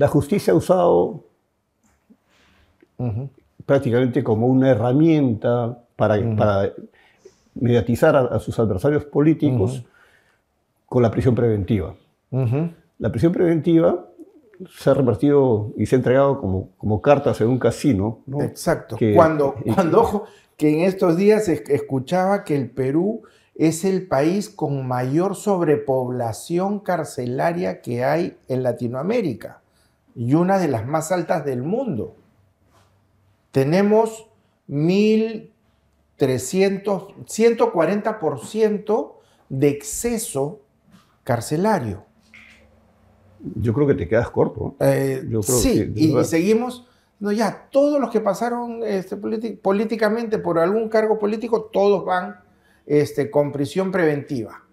La justicia ha usado prácticamente como una herramienta para, mediatizar a, sus adversarios políticos con la prisión preventiva. La prisión preventiva se ha repartido y se ha entregado como, cartas en un casino. Exacto. cuando, cuando, ojo, que en estos días escuchaba que el Perú es el país con mayor sobrepoblación carcelaria que hay en Latinoamérica y una de las más altas del mundo. Tenemos 1.300, 140% de exceso carcelario. Yo creo que te quedas corto. ¿eh? Eh, sí, y, y, seguimos. No, ya, todos los que pasaron este, políticamente por algún cargo político, todos van este, con prisión preventiva.